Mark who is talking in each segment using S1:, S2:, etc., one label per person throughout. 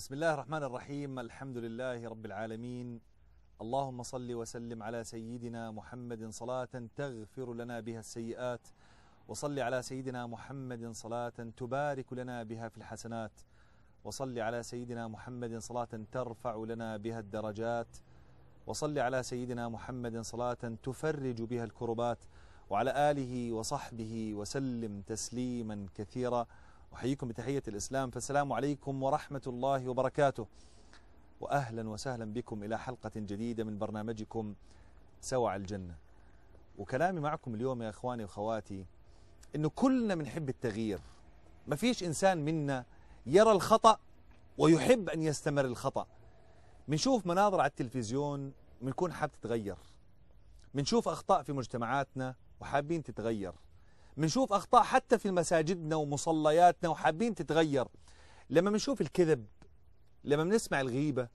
S1: بسم الله الرحمن الرحيم الحمد لله رب العالمين اللهم صل وسلم على سيدنا محمد صلاة تغفر لنا بها السيئات وصل على سيدنا محمد صلاة تبارك لنا بها في الحسنات وصل على سيدنا محمد صلاة ترفع لنا بها الدرجات وصل على سيدنا محمد صلاة تفرج بها الكربات وعلى آله وصحبه وسلم تسليما كثيرا أحييكم بتحية الإسلام فالسلام عليكم ورحمة الله وبركاته وأهلا وسهلا بكم إلى حلقة جديدة من برنامجكم سوى على الجنة وكلامي معكم اليوم يا إخواني وخواتي أنه كلنا بنحب التغيير ما فيش إنسان منا يرى الخطأ ويحب أن يستمر الخطأ بنشوف مناظر على التلفزيون منكون حاب تتغير بنشوف أخطاء في مجتمعاتنا وحابين تتغير بنشوف أخطاء حتى في مساجدنا ومصلياتنا وحابين تتغير لما بنشوف الكذب لما بنسمع الغيبة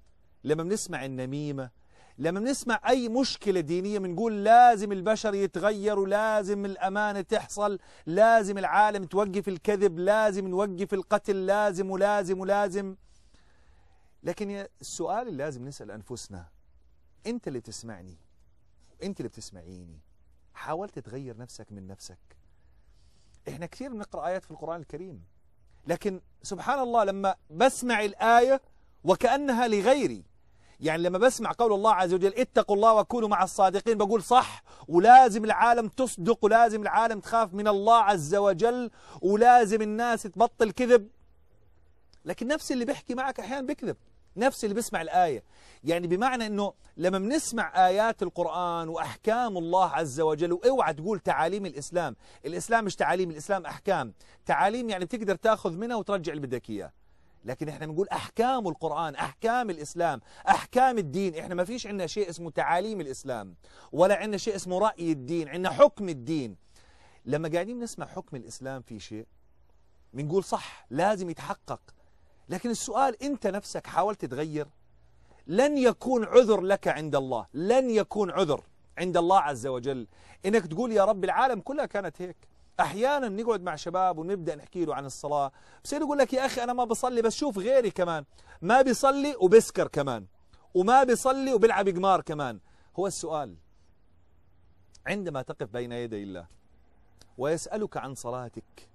S1: لما بنسمع النميمة لما بنسمع أي مشكلة دينية بنقول لازم البشر يتغيروا لازم الأمانة تحصل لازم العالم توقف الكذب لازم نوقف القتل لازم ولازم ولازم لكن السؤال اللي لازم نسأل أنفسنا أنت اللي تسمعني أنت اللي بتسمعيني حاولت تغير نفسك من نفسك احنا كثير بنقرأ آيات في القرآن الكريم لكن سبحان الله لما بسمع الآية وكأنها لغيري يعني لما بسمع قول الله عز وجل اتقوا الله وكونوا مع الصادقين بقول صح ولازم العالم تصدق ولازم العالم تخاف من الله عز وجل ولازم الناس تبطل كذب لكن نفس اللي بيحكي معك أحيانا بيكذب نفس اللي بيسمع الآية يعني بمعنى أنه لما بنسمع آيات القرآن وأحكام الله عز وجل واوعى تقول تعاليم الإسلام الإسلام مش تعاليم الإسلام أحكام تعاليم يعني بتقدر تأخذ منها وترجع اللي بدك إياه لكن احنا بنقول احكام القرآن احكام الاسلام احكام الدين احنا ما فيش عندنا شيء اسمه تعاليم الاسلام ولا عندنا شيء اسمه رأي الدين عندنا حكم الدين لما قاعدين نسمع حكم الاسلام في شيء بنقول صح لازم يتحقق لكن السؤال أنت نفسك حاولت تغير لن يكون عذر لك عند الله لن يكون عذر عند الله عز وجل انك تقول يا رب العالم كلها كانت هيك احيانا نقعد مع شباب ونبدا نحكي له عن الصلاه بصير يقول لك يا اخي انا ما بصلي بس شوف غيري كمان ما بيصلي وبسكر كمان وما بيصلي وبيلعب قمار كمان هو السؤال عندما تقف بين يدي الله ويسالك عن صلاتك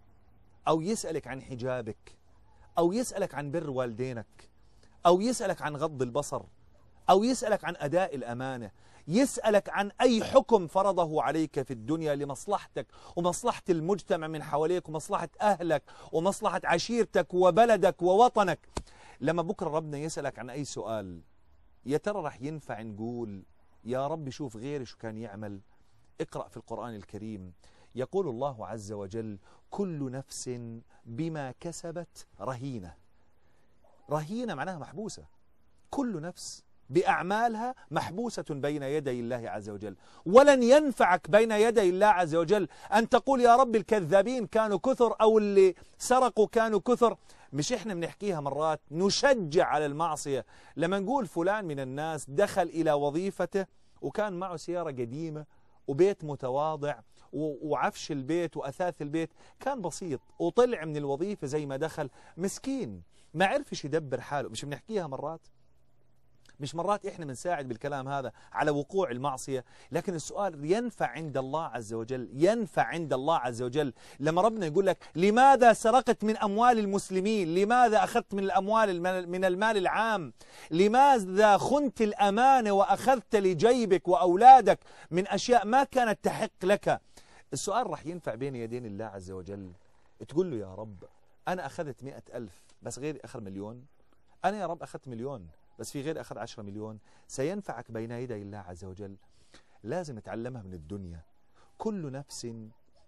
S1: او يسالك عن حجابك أو يسألك عن بر والدينك أو يسألك عن غض البصر أو يسألك عن أداء الأمانة يسألك عن أي حكم فرضه عليك في الدنيا لمصلحتك ومصلحة المجتمع من حواليك ومصلحة أهلك ومصلحة عشيرتك وبلدك ووطنك لما بكرة ربنا يسألك عن أي سؤال يا ترى رح ينفع نقول يا رب شوف غيري شو كان يعمل اقرأ في القرآن الكريم يقول الله عز وجل كل نفس بما كسبت رهينة رهينة معناها محبوسة كل نفس بأعمالها محبوسة بين يدي الله عز وجل ولن ينفعك بين يدي الله عز وجل أن تقول يا رب الكذابين كانوا كثر أو اللي سرقوا كانوا كثر مش إحنا بنحكيها مرات نشجع على المعصية لما نقول فلان من الناس دخل إلى وظيفته وكان معه سيارة قديمة وبيت متواضع وعفش البيت وأثاث البيت كان بسيط وطلع من الوظيفة زي ما دخل مسكين ما عرفش يدبر حاله مش بنحكيها مرات مش مرات إحنا بنساعد بالكلام هذا على وقوع المعصية لكن السؤال ينفع عند الله عز وجل ينفع عند الله عز وجل لما ربنا يقول لك لماذا سرقت من أموال المسلمين لماذا أخذت من الأموال من المال العام لماذا خنت الأمانة وأخذت لجيبك وأولادك من أشياء ما كانت تحق لك السؤال راح ينفع بين يدين الله عز وجل تقول له يا رب أنا أخذت مئة ألف بس غيري أخذ مليون أنا يا رب أخذت مليون بس في غير أخذ عشرة مليون سينفعك بين يدي الله عز وجل لازم تعلمها من الدنيا كل نفس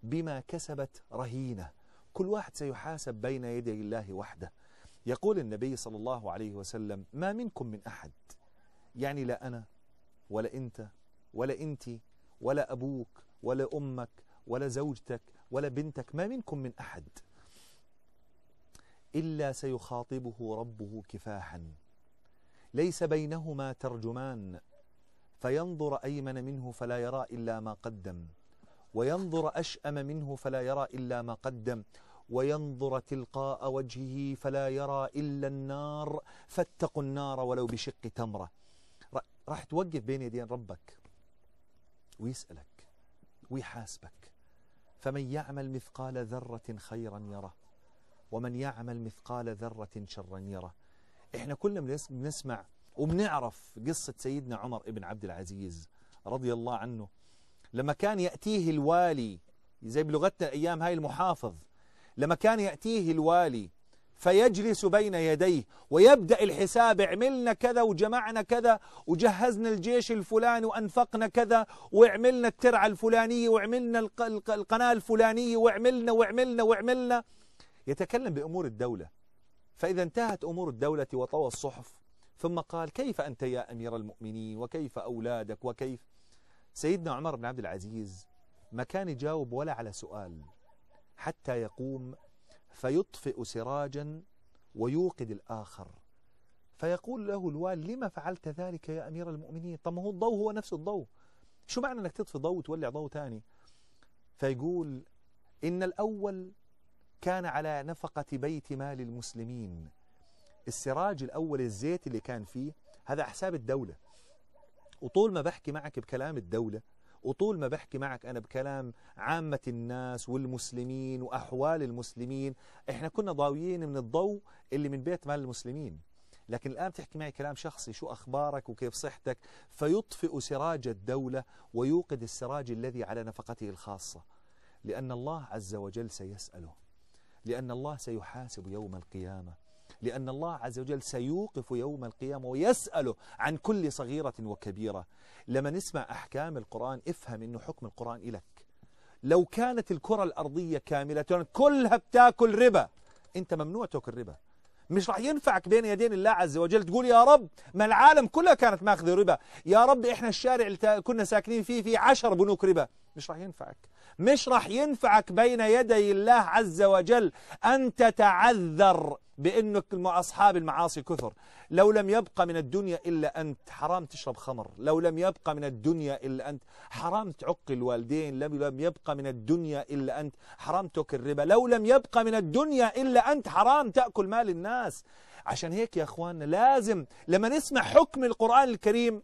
S1: بما كسبت رهينة كل واحد سيحاسب بين يدي الله وحده يقول النبي صلى الله عليه وسلم ما منكم من أحد يعني لا أنا ولا أنت ولا أنت ولا أبوك ولا أمك ولا زوجتك ولا بنتك ما منكم من أحد إلا سيخاطبه ربه كفاحا ليس بينهما ترجمان فينظر أيمن منه فلا يرى إلا ما قدم وينظر أشأم منه فلا يرى إلا ما قدم وينظر تلقاء وجهه فلا يرى إلا النار فاتقوا النار ولو بشق تمرة راح توقف بين يدين ربك ويسألك ويحاسبك فمن يعمل مثقال ذرة خيرا يره ومن يعمل مثقال ذرة شرا يره احنا كلنا بنسمع وبنعرف قصة سيدنا عمر ابن عبد العزيز رضي الله عنه لما كان يأتيه الوالي زي بلغتنا الأيام هاي المحافظ لما كان يأتيه الوالي فيجلس بين يديه ويبدأ الحساب عملنا كذا وجمعنا كذا وجهزنا الجيش الفلاني وأنفقنا كذا وعملنا الترعة الفلانية وعملنا القناة الفلانية وعملنا وعملنا وعملنا يتكلم بأمور الدولة فإذا انتهت أمور الدولة وطوى الصحف ثم قال كيف أنت يا أمير المؤمنين وكيف أولادك وكيف سيدنا عمر بن عبد العزيز ما كان يجاوب ولا على سؤال حتى يقوم فيطفئ سراجا ويوقد الآخر فيقول له الوال لما فعلت ذلك يا أمير المؤمنين طب ما هو الضوء هو نفس الضوء شو معنى أنك تطفي ضوء وتولع ضوء ثاني فيقول إن الأول كان على نفقة بيت مال المسلمين السراج الأول الزيت اللي كان فيه هذا حساب الدولة وطول ما بحكي معك بكلام الدولة وطول ما بحكي معك أنا بكلام عامة الناس والمسلمين وأحوال المسلمين إحنا كنا ضاويين من الضوء اللي من بيت مال المسلمين لكن الآن تحكي معي كلام شخصي شو أخبارك وكيف صحتك فيطفئ سراج الدولة ويوقد السراج الذي على نفقته الخاصة لأن الله عز وجل سيسأله لأن الله سيحاسب يوم القيامة لأن الله عز وجل سيوقف يوم القيامة ويسأله عن كل صغيرة وكبيرة لما نسمع أحكام القرآن افهم أنه حكم القرآن إلك لو كانت الكرة الأرضية كاملة كلها بتاكل ربا أنت ممنوع تاكل ربا مش راح ينفعك بين يدين الله عز وجل تقول يا رب ما العالم كلها كانت ماخذ ربا يا رب احنا الشارع اللي كنا ساكنين فيه فيه عشر بنوك ربا مش راح ينفعك مش راح ينفعك بين يدي الله عز وجل أن تتعذر بأنك مع أصحاب المعاصي كثر لو لم يبقى من الدنيا إلا أنت حرام تشرب خمر لو لم يبقى من الدنيا إلا أنت حرام تعق الوالدين لو لم يبقى من الدنيا إلا أنت حرام تأكل الربا لو لم يبقى من الدنيا إلا أنت حرام تأكل مال الناس عشان هيك يا أخواننا لازم لما نسمع حكم القرآن الكريم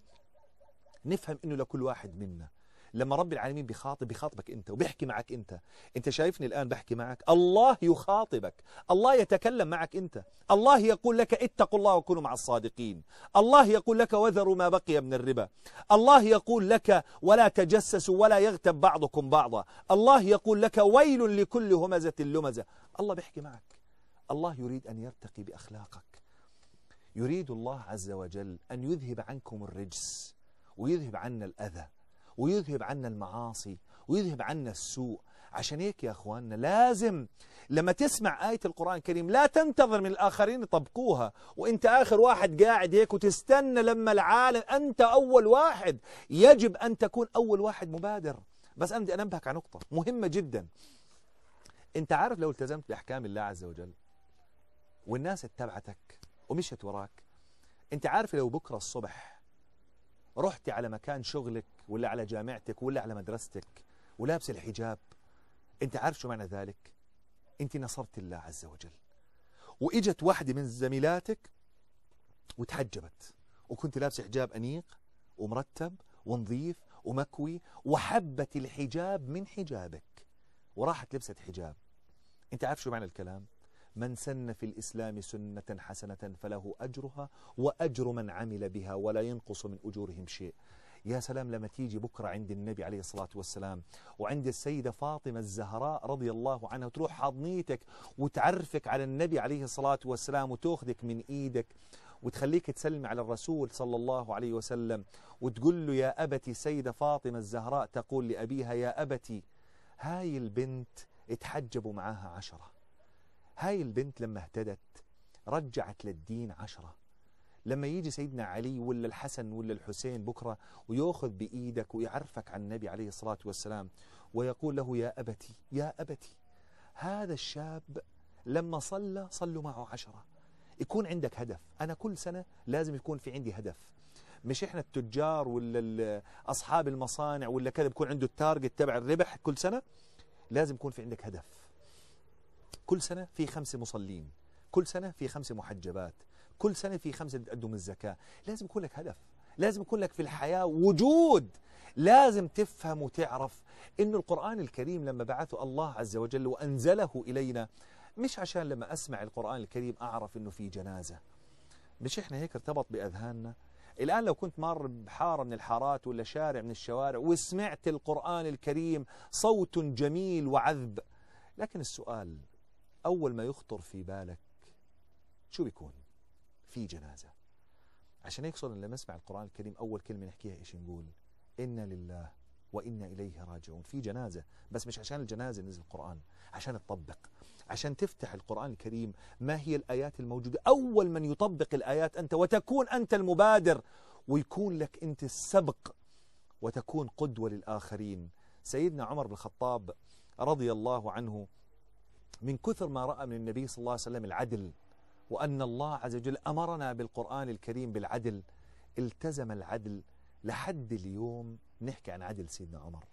S1: نفهم أنه لكل واحد منا لما رب العالمين بيخاطب بيخاطبك أنت وبيحكي معك أنت أنت شايفني الآن بحكي معك الله يخاطبك الله يتكلم معك أنت الله يقول لك اتقوا الله وكونوا مع الصادقين الله يقول لك وذروا ما بقي من الربا الله يقول لك ولا تجسسوا ولا يغتب بعضكم بعضا الله يقول لك ويل لكل همزة لمزة الله بيحكي معك الله يريد أن يرتقي بأخلاقك يريد الله عز وجل أن يذهب عنكم الرجس ويذهب عنا الأذى ويذهب عنا المعاصي ويذهب عنا السوء عشان هيك يا أخواننا لازم لما تسمع آية القرآن الكريم لا تنتظر من الآخرين يطبقوها وإنت آخر واحد قاعد هيك وتستنى لما العالم أنت أول واحد يجب أن تكون أول واحد مبادر بس أنا بدي أنبهك على نقطة مهمة جدا أنت عارف لو التزمت بأحكام الله عز وجل والناس اتبعتك ومشت وراك أنت عارف لو بكرة الصبح رحتي على مكان شغلك ولا على جامعتك ولا على مدرستك ولابس الحجاب انت عارف شو معنى ذلك انت نصرت الله عز وجل واجت واحدة من زميلاتك وتحجبت وكنت لابسه حجاب أنيق ومرتب ونظيف ومكوي وحبت الحجاب من حجابك وراحت لبست حجاب انت عارف شو معنى الكلام من سن في الإسلام سنة حسنة فله أجرها وأجر من عمل بها ولا ينقص من أجورهم شيء يا سلام لما تيجي بكرة عند النبي عليه الصلاة والسلام وعند السيدة فاطمة الزهراء رضي الله عنها وتروح حضنيتك وتعرفك على النبي عليه الصلاة والسلام وتأخذك من إيدك وتخليك تسلمي على الرسول صلى الله عليه وسلم وتقول له يا أبتي سيدة فاطمة الزهراء تقول لأبيها يا أبتي هاي البنت اتحجبوا معاها عشرة هاي البنت لما اهتدت رجعت للدين عشرة لما يجي سيدنا علي ولا الحسن ولا الحسين بكرة ويأخذ بإيدك ويعرفك عن النبي عليه الصلاة والسلام ويقول له يا أبتي يا أبتي هذا الشاب لما صلى صلوا معه عشرة يكون عندك هدف أنا كل سنة لازم يكون في عندي هدف مش احنا التجار ولا أصحاب المصانع ولا كذا بكون عنده التارجت تبع الربح كل سنة لازم يكون في عندك هدف كل سنة في خمسة مصلين كل سنة في خمسة محجبات كل سنة في خمسة بتقدم الزكاة لازم يكون لك هدف لازم يكون لك في الحياة وجود لازم تفهم وتعرف أن القرآن الكريم لما بعثه الله عز وجل وأنزله إلينا مش عشان لما أسمع القرآن الكريم أعرف أنه في جنازة مش إحنا هيك ارتبط بأذهاننا الآن لو كنت مار بحارة من الحارات ولا شارع من الشوارع وسمعت القرآن الكريم صوت جميل وعذب لكن السؤال أول ما يخطر في بالك شو بيكون في جنازة عشان هيك صرنا لما نسمع القرآن الكريم أول كلمة نحكيها إيش نقول إنا لله وإنا إليه راجعون في جنازة بس مش عشان الجنازة نزل القرآن عشان تطبق عشان تفتح القرآن الكريم ما هي الآيات الموجودة أول من يطبق الآيات أنت وتكون أنت المبادر ويكون لك أنت السبق وتكون قدوة للآخرين سيدنا عمر بن الخطاب رضي الله عنه من كثر ما رأى من النبي صلى الله عليه وسلم العدل وأن الله عز وجل أمرنا بالقرآن الكريم بالعدل التزم العدل لحد اليوم نحكي عن عدل سيدنا عمر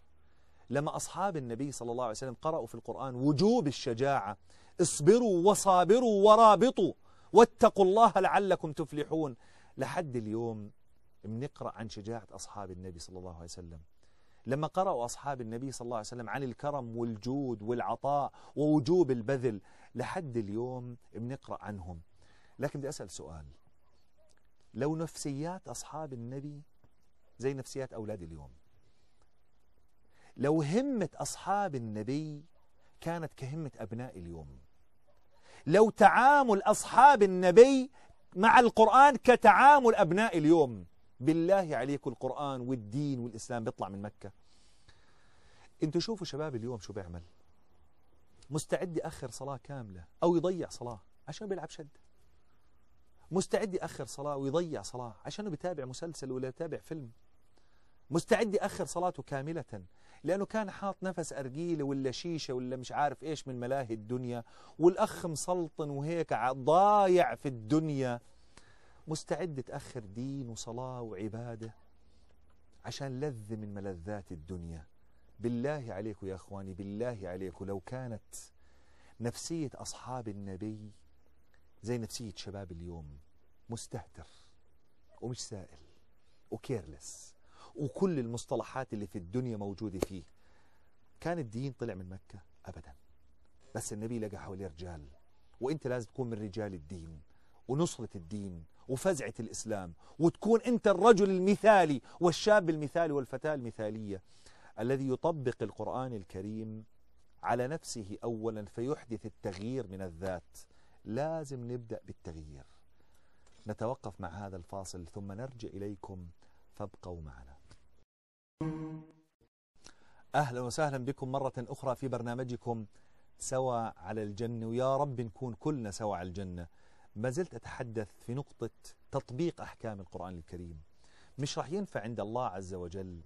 S1: لما أصحاب النبي صلى الله عليه وسلم قرأوا في القرآن وجوب الشجاعة اصبروا وصابروا ورابطوا واتقوا الله لعلكم تفلحون لحد اليوم بنقرأ عن شجاعة أصحاب النبي صلى الله عليه وسلم لما قرأوا أصحاب النبي صلى الله عليه وسلم عن الكرم والجود والعطاء ووجوب البذل لحد اليوم بنقرأ عنهم لكن بدي أسأل سؤال لو نفسيات أصحاب النبي زي نفسيات أولاد اليوم لو همة أصحاب النبي كانت كهمة أبناء اليوم لو تعامل أصحاب النبي مع القرآن كتعامل أبناء اليوم بالله عليكم القرآن والدين والإسلام بيطلع من مكة انتوا شوفوا شباب اليوم شو بيعمل مستعد يأخر صلاة كاملة أو يضيع صلاة عشان بيلعب شد مستعد يأخر صلاة ويضيع صلاة عشان بيتابع مسلسل ولا يتابع فيلم مستعد يأخر صلاته كاملة لأنه كان حاط نفس أرجيلة ولا شيشة ولا مش عارف إيش من ملاهي الدنيا والأخ مسلطن وهيك ضايع في الدنيا مستعد تأخر دين وصلاة وعبادة عشان لذة من ملذات الدنيا بالله عليك يا أخواني بالله عليك لو كانت نفسية أصحاب النبي زي نفسية شباب اليوم مستهتر ومش سائل وكيرلس وكل المصطلحات اللي في الدنيا موجودة فيه كان الدين طلع من مكة أبدا بس النبي لقى حواليه رجال وانت لازم تكون من رجال الدين ونصرة الدين وفزعة الإسلام وتكون أنت الرجل المثالي والشاب المثالي والفتاة المثالية الذي يطبق القرآن الكريم على نفسه أولا فيحدث التغيير من الذات لازم نبدأ بالتغيير نتوقف مع هذا الفاصل ثم نرجع إليكم فابقوا معنا أهلا وسهلا بكم مرة أخرى في برنامجكم سوا على الجنة ويا رب نكون كلنا سوا على الجنة ما زلت أتحدث في نقطة تطبيق أحكام القرآن الكريم مش راح ينفع عند الله عز وجل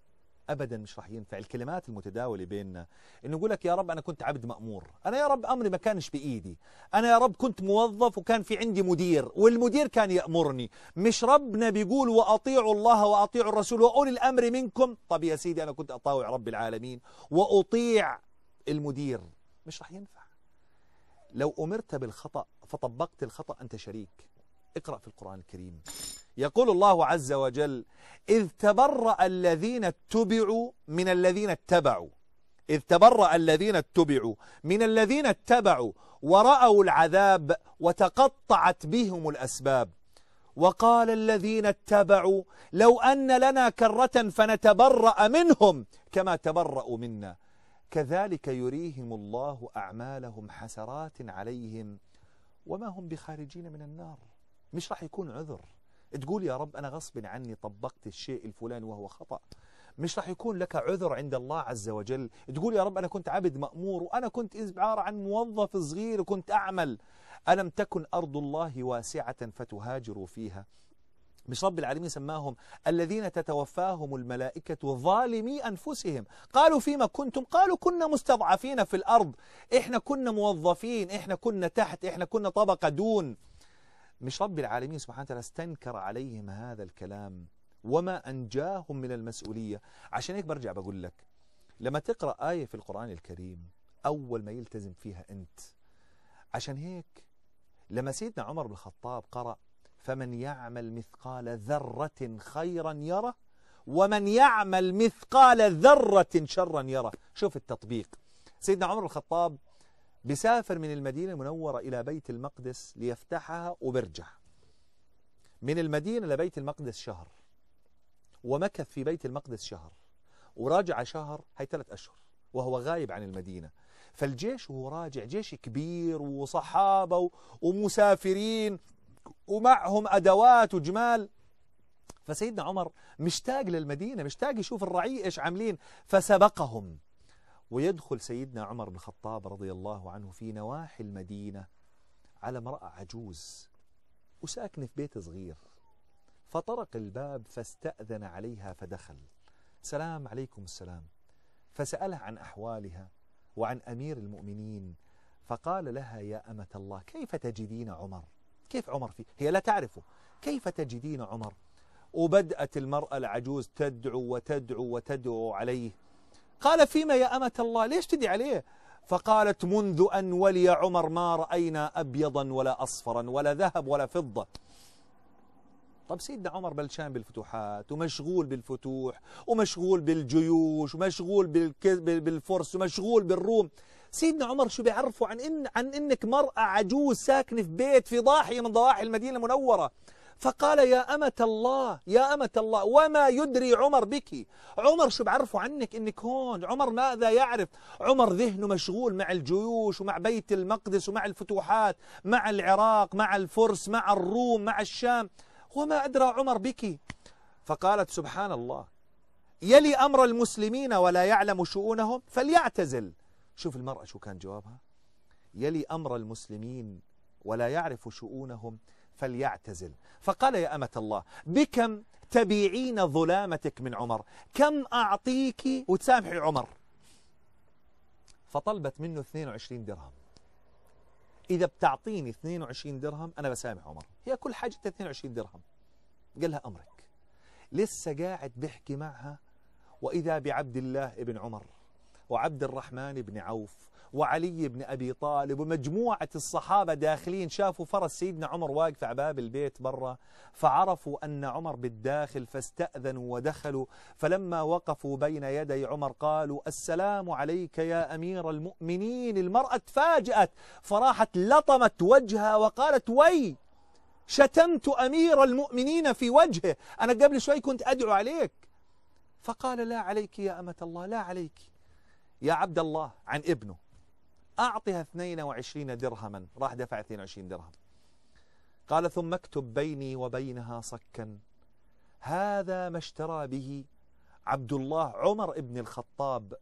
S1: ابدا مش راح ينفع الكلمات المتداوله بيننا انه يقول لك يا رب انا كنت عبد مامور انا يا رب امري ما كانش بايدي انا يا رب كنت موظف وكان في عندي مدير والمدير كان يامرني مش ربنا بيقول واطيعوا الله واطيعوا الرسول واولي الامر منكم طب يا سيدي انا كنت اطاوع رب العالمين واطيع المدير مش راح ينفع لو أمرت بالخطأ فطبقت الخطأ أنت شريك اقرأ في القرآن الكريم يقول الله عز وجل إذ تبرأ الذين اتبعوا من الذين اتبعوا إذ تبرأ الذين اتبعوا من الذين اتبعوا ورأوا العذاب وتقطعت بهم الأسباب وقال الذين اتبعوا لو أن لنا كرة فنتبرأ منهم كما تبرأوا منا كذلك يريهم الله أعمالهم حسرات عليهم وما هم بخارجين من النار مش راح يكون عذر تقول يا رب أنا غصب عني طبقت الشيء الفلاني وهو خطأ مش راح يكون لك عذر عند الله عز وجل تقول يا رب أنا كنت عبد مأمور وأنا كنت عبارة عن موظف صغير وكنت أعمل ألم تكن أرض الله واسعة فتهاجروا فيها مش رب العالمين سماهم الذين تتوفاهم الملائكة ظالمي أنفسهم قالوا فيما كنتم قالوا كنا مستضعفين في الأرض إحنا كنا موظفين إحنا كنا تحت إحنا كنا طبقة دون مش رب العالمين سبحانه وتعالى استنكر عليهم هذا الكلام وما أنجاهم من المسؤولية عشان هيك برجع بقول لك لما تقرأ آية في القرآن الكريم أول ما يلتزم فيها أنت عشان هيك لما سيدنا عمر بن الخطاب قرأ فمن يعمل مثقال ذرة خيرا يره ومن يعمل مثقال ذرة شرا يره شوف التطبيق سيدنا عمر الخطاب بسافر من المدينة المنورة إلى بيت المقدس ليفتحها وبرجع من المدينة لبيت المقدس شهر ومكث في بيت المقدس شهر وراجع شهر هي ثلاث أشهر وهو غايب عن المدينة فالجيش وهو راجع جيش كبير وصحابة ومسافرين ومعهم أدوات وجمال فسيدنا عمر مشتاق للمدينة مشتاق يشوف الرعية إيش عاملين فسبقهم ويدخل سيدنا عمر بن الخطاب رضي الله عنه في نواحي المدينة على امرأة عجوز وساكنة في بيت صغير فطرق الباب فاستأذن عليها فدخل سلام عليكم السلام فسألها عن أحوالها وعن أمير المؤمنين فقال لها يا أمة الله كيف تجدين عمر كيف عمر فيه هي لا تعرفه كيف تجدين عمر وبدأت المرأة العجوز تدعو وتدعو وتدعو عليه قال فيما يا أمة الله ليش تدعي عليه فقالت منذ أن ولي عمر ما رأينا أبيضا ولا أصفرا ولا ذهب ولا فضة طب سيدنا عمر بلشان بالفتوحات ومشغول بالفتوح ومشغول بالجيوش ومشغول بالفرس ومشغول بالروم سيدنا عمر شو بيعرفه عن إن عن إنك مرأة عجوز ساكنة في بيت في ضاحية من ضواحي المدينة المنورة فقال يا أمة الله يا أمة الله وما يدري عمر بك عمر شو بعرفه عنك إنك هون عمر ماذا يعرف عمر ذهنه مشغول مع الجيوش ومع بيت المقدس ومع الفتوحات مع العراق مع الفرس مع الروم مع الشام وما أدرى عمر بك فقالت سبحان الله يلي أمر المسلمين ولا يعلم شؤونهم فليعتزل شوف المرأة شو كان جوابها يلي أمر المسلمين ولا يعرف شؤونهم فليعتزل فقال يا أمة الله بكم تبيعين ظلامتك من عمر كم أعطيك وتسامحي عمر فطلبت منه 22 درهم إذا بتعطيني 22 درهم أنا بسامح عمر هي كل حاجة 22 درهم قال لها أمرك لسه قاعد بحكي معها وإذا بعبد الله ابن عمر وعبد الرحمن بن عوف وعلي بن أبي طالب ومجموعة الصحابة داخلين شافوا فرس سيدنا عمر واقف على باب البيت برا فعرفوا أن عمر بالداخل فاستأذنوا ودخلوا فلما وقفوا بين يدي عمر قالوا السلام عليك يا أمير المؤمنين المرأة تفاجأت فراحت لطمت وجهها وقالت وي شتمت أمير المؤمنين في وجهه أنا قبل شوي كنت أدعو عليك فقال لا عليك يا أمة الله لا عليك يا عبد الله عن ابنه أعطها 22 درهما راح دفع 22 درهم قال ثم اكتب بيني وبينها صكا هذا ما اشترى به عبد الله عمر ابن الخطاب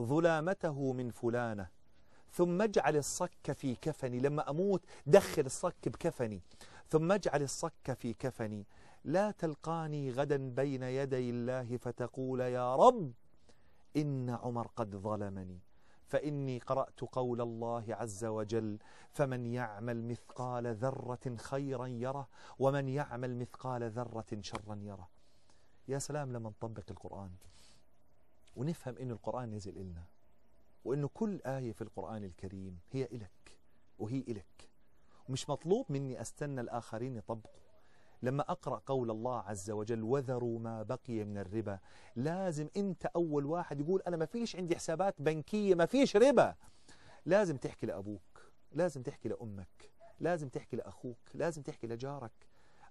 S1: ظلامته من فلانة ثم اجعل الصك في كفني لما أموت دخل الصك بكفني ثم اجعل الصك في كفني لا تلقاني غدا بين يدي الله فتقول يا رب إن عمر قد ظلمني فإني قرأت قول الله عز وجل فمن يعمل مثقال ذرة خيرا يره ومن يعمل مثقال ذرة شرا يره يا سلام لما نطبق القرآن ونفهم أن القرآن نزل إلنا وأنه كل آية في القرآن الكريم هي إلك وهي إلك ومش مطلوب مني أستنى الآخرين يطبقوا لما أقرأ قول الله عز وجل وذروا ما بقي من الربا لازم أنت أول واحد يقول أنا ما فيش عندي حسابات بنكية ما فيش ربا لازم تحكي لأبوك لازم تحكي لأمك لازم تحكي لأخوك لازم تحكي لجارك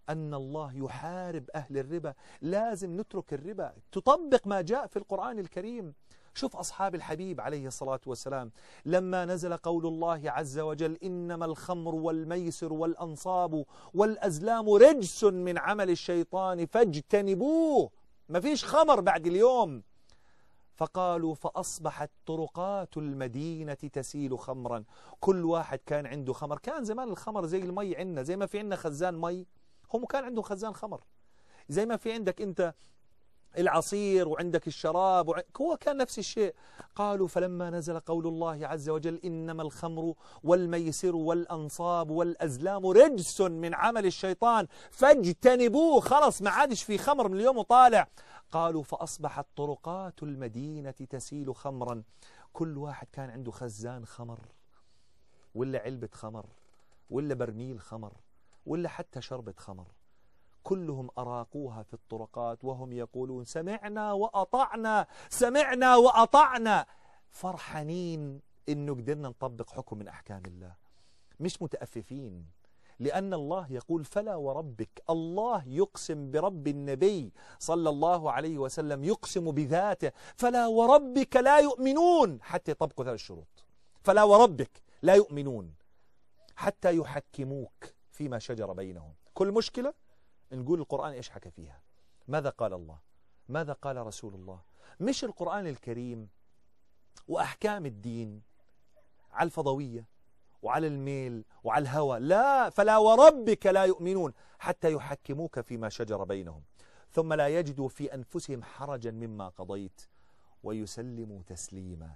S1: أن الله يحارب أهل الربا لازم نترك الربا تطبق ما جاء في القرآن الكريم شوف أصحاب الحبيب عليه الصلاة والسلام لما نزل قول الله عز وجل إنما الخمر والميسر والأنصاب والأزلام رجس من عمل الشيطان فاجتنبوه ما فيش خمر بعد اليوم فقالوا فأصبحت طرقات المدينة تسيل خمرا كل واحد كان عنده خمر كان زمان الخمر زي المي عندنا زي ما في عندنا خزان مي هم كان عندهم خزان خمر زي ما في عندك أنت العصير وعندك الشراب هو كان نفس الشيء قالوا فلما نزل قول الله عز وجل إنما الخمر والميسر والأنصاب والأزلام رجس من عمل الشيطان فاجتنبوه خلص ما عادش في خمر من اليوم وطالع قالوا فأصبحت طرقات المدينة تسيل خمرا كل واحد كان عنده خزان خمر ولا علبة خمر ولا برميل خمر ولا حتى شربة خمر كلهم أراقوها في الطرقات وهم يقولون سمعنا وأطعنا سمعنا وأطعنا فرحانين إنه قدرنا نطبق حكم من أحكام الله مش متأففين لأن الله يقول فلا وربك الله يقسم برب النبي صلى الله عليه وسلم يقسم بذاته فلا وربك لا يؤمنون حتى يطبقوا ثلاث الشروط فلا وربك لا يؤمنون حتى يحكموك فيما شجر بينهم كل مشكلة نقول القرآن إيش حكى فيها ماذا قال الله ماذا قال رسول الله مش القرآن الكريم وأحكام الدين على الفضوية وعلى الميل وعلى الهوى لا فلا وربك لا يؤمنون حتى يحكموك فيما شجر بينهم ثم لا يجدوا في أنفسهم حرجا مما قضيت ويسلموا تسليما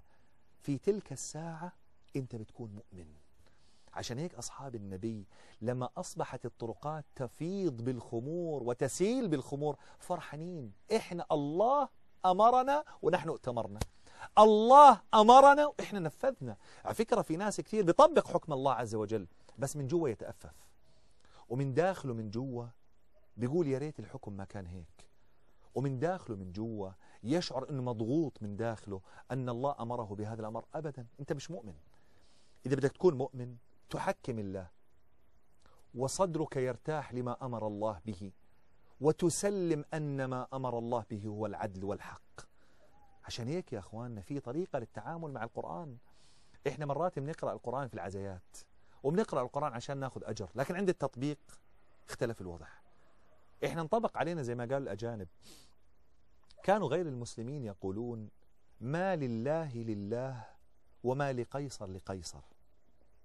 S1: في تلك الساعة أنت بتكون مؤمن عشان هيك أصحاب النبي لما أصبحت الطرقات تفيض بالخمور وتسيل بالخمور فرحانين إحنا الله أمرنا ونحن ائتمرنا الله أمرنا وإحنا نفذنا على فكرة في ناس كثير بيطبق حكم الله عز وجل بس من جوا يتأفف ومن داخله من جوا بيقول يا ريت الحكم ما كان هيك ومن داخله من جوا يشعر انه مضغوط من داخله ان الله امره بهذا الامر ابدا انت مش مؤمن اذا بدك تكون مؤمن تحكم الله وصدرك يرتاح لما أمر الله به وتسلم أن ما أمر الله به هو العدل والحق عشان هيك يا أخواننا في طريقة للتعامل مع القرآن إحنا مرات بنقرأ القرآن في العزيات وبنقرأ القرآن عشان ناخذ أجر لكن عند التطبيق اختلف الوضع إحنا انطبق علينا زي ما قال الأجانب كانوا غير المسلمين يقولون ما لله لله وما لقيصر لقيصر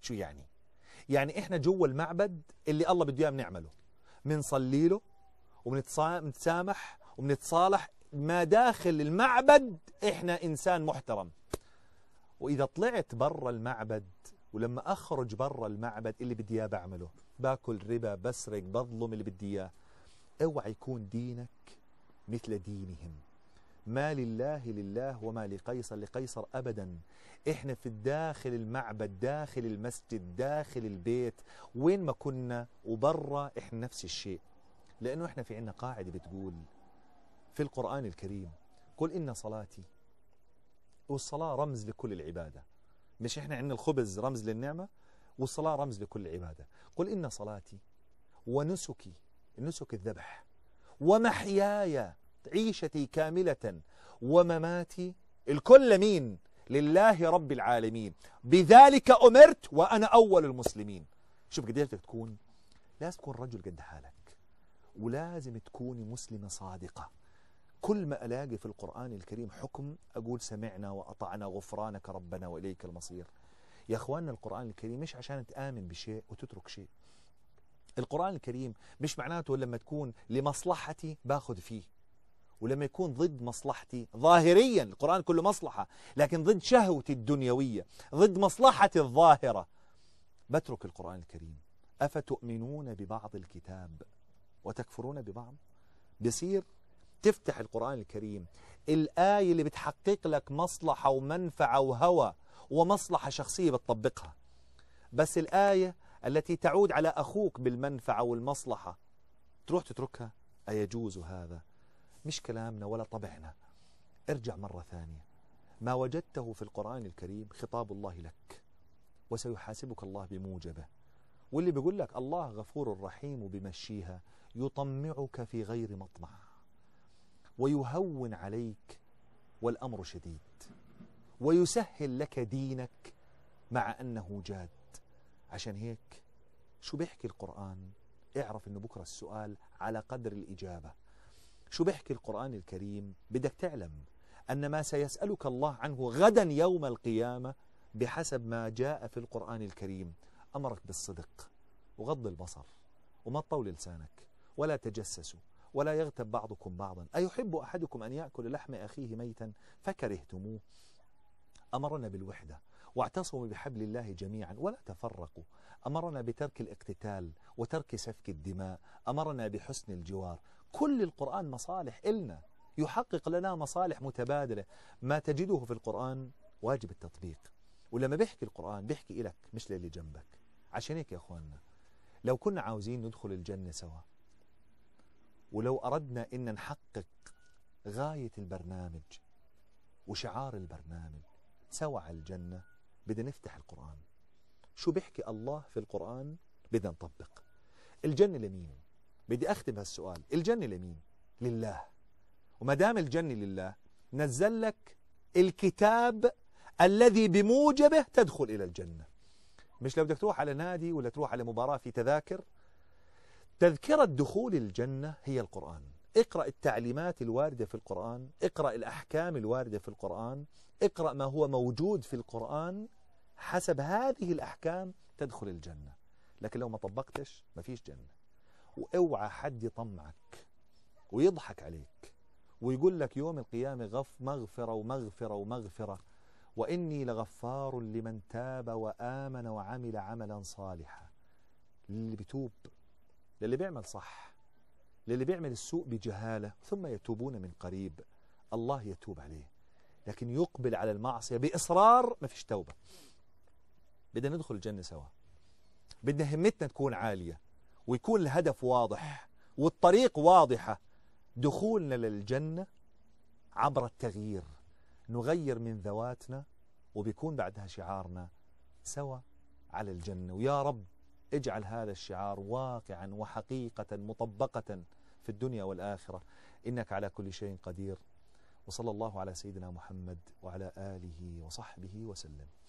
S1: شو يعني يعني احنا جوا المعبد اللي الله بده اياه بنعمله بنصلي له وبنتسامح وبنتصالح ما داخل المعبد احنا انسان محترم واذا طلعت برا المعبد ولما اخرج برا المعبد اللي بدي اياه بعمله باكل ربا بسرق بظلم اللي بدي اياه اوعى يكون دينك مثل دينهم ما لله لله وما لقيصر لقيصر أبدا إحنا في الداخل المعبد داخل المسجد داخل البيت وين ما كنا وبرا إحنا نفس الشيء لأنه إحنا في عنا قاعدة بتقول في القرآن الكريم قل إن صلاتي والصلاة رمز لكل العبادة مش إحنا عندنا الخبز رمز للنعمة والصلاة رمز لكل العبادة قل إن صلاتي ونسكي نسك الذبح ومحياي عيشتي كاملة ومماتي الكل مين لله رب العالمين بذلك أمرت وأنا أول المسلمين شوف قديش إيه بدك تكون لازم تكون رجل قد حالك ولازم تكوني مسلمة صادقة كل ما ألاقي في القرآن الكريم حكم أقول سمعنا وأطعنا غفرانك ربنا وإليك المصير يا أخواننا القرآن الكريم مش عشان تآمن بشيء وتترك شيء القرآن الكريم مش معناته لما تكون لمصلحتي باخذ فيه ولما يكون ضد مصلحتي ظاهريا القرآن كله مصلحة لكن ضد شهوتي الدنيوية ضد مصلحتي الظاهرة بترك القرآن الكريم أفتؤمنون ببعض الكتاب وتكفرون ببعض بيصير تفتح القرآن الكريم الآية اللي بتحقق لك مصلحة ومنفعة وهوى ومصلحة شخصية بتطبقها بس الآية التي تعود على أخوك بالمنفعة والمصلحة تروح تتركها أيجوز هذا مش كلامنا ولا طبعنا ارجع مرة ثانية ما وجدته في القرآن الكريم خطاب الله لك وسيحاسبك الله بموجبه واللي بيقول لك الله غفور رحيم بمشيها يطمعك في غير مطمع ويهون عليك والأمر شديد ويسهل لك دينك مع أنه جاد عشان هيك شو بيحكي القرآن اعرف أنه بكرة السؤال على قدر الإجابة شو بيحكي القرآن الكريم بدك تعلم أن ما سيسألك الله عنه غدا يوم القيامة بحسب ما جاء في القرآن الكريم أمرك بالصدق وغض البصر وما تطول لسانك ولا تجسسوا ولا يغتب بعضكم بعضا أيحب أحدكم أن يأكل لحم أخيه ميتا فكرهتموه أمرنا بالوحدة واعتصموا بحبل الله جميعا ولا تفرقوا أمرنا بترك الاقتتال وترك سفك الدماء أمرنا بحسن الجوار كل القرآن مصالح إلنا يحقق لنا مصالح متبادلة ما تجده في القرآن واجب التطبيق ولما بيحكي القرآن بيحكي إلك مش للي جنبك عشان هيك يا أخواننا لو كنا عاوزين ندخل الجنة سوا ولو أردنا أن نحقق غاية البرنامج وشعار البرنامج سوا على الجنة بدنا نفتح القرآن شو بيحكي الله في القرآن بدنا نطبق الجنة لمين بدي أختم هالسؤال الجنة لمين لله وما دام الجنة لله نزل لك الكتاب الذي بموجبه تدخل إلى الجنة مش لو بدك تروح على نادي ولا تروح على مباراة في تذاكر تذكرة دخول الجنة هي القرآن اقرأ التعليمات الواردة في القرآن اقرأ الأحكام الواردة في القرآن اقرأ ما هو موجود في القرآن حسب هذه الأحكام تدخل الجنة لكن لو ما طبقتش ما فيش جنة واوعى حد يطمعك ويضحك عليك ويقول لك يوم القيامة غف مغفرة ومغفرة ومغفرة وإني لغفار لمن تاب وآمن وعمل عملا صالحا للي بتوب للي بيعمل صح للي بيعمل السوء بجهالة ثم يتوبون من قريب الله يتوب عليه لكن يقبل على المعصية بإصرار ما فيش توبة بدنا ندخل الجنة سوا بدنا همتنا تكون عالية ويكون الهدف واضح والطريق واضحة دخولنا للجنة عبر التغيير نغير من ذواتنا وبيكون بعدها شعارنا سوا على الجنة ويا رب اجعل هذا الشعار واقعا وحقيقة مطبقة في الدنيا والآخرة إنك على كل شيء قدير وصلى الله على سيدنا محمد وعلى آله وصحبه وسلم